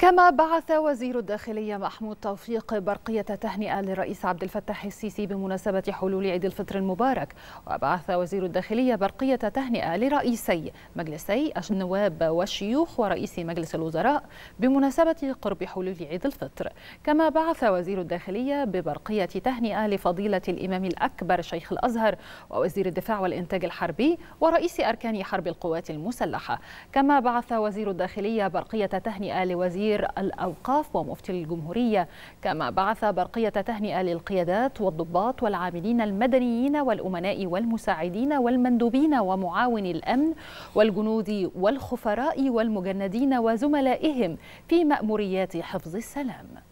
كما بعث وزير الداخلية محمود توفيق برقية تهنئة للرئيس عبد الفتاح السيسي بمناسبة حلول عيد الفطر المبارك وبعث وزير الداخلية برقية تهنئة لرئيسي مجلسي النواب والشيوخ ورئيس مجلس الوزراء بمناسبة قرب حلول عيد الفطر كما بعث وزير الداخلية ببرقية تهنئة لفضيلة الإمام الأكبر شيخ الأزهر ووزير الدفاع والإنتاج الحربي ورئيس أركان حرب القوات المسلحة كما بعث وزير الداخلية برقية تهنئة لوزير وزير الأوقاف ومفتي الجمهورية كما بعث برقية تهنئة للقيادات والضباط والعاملين المدنيين والأمناء والمساعدين والمندوبين ومعاون الأمن والجنود والخفراء والمجندين وزملائهم في مأموريات حفظ السلام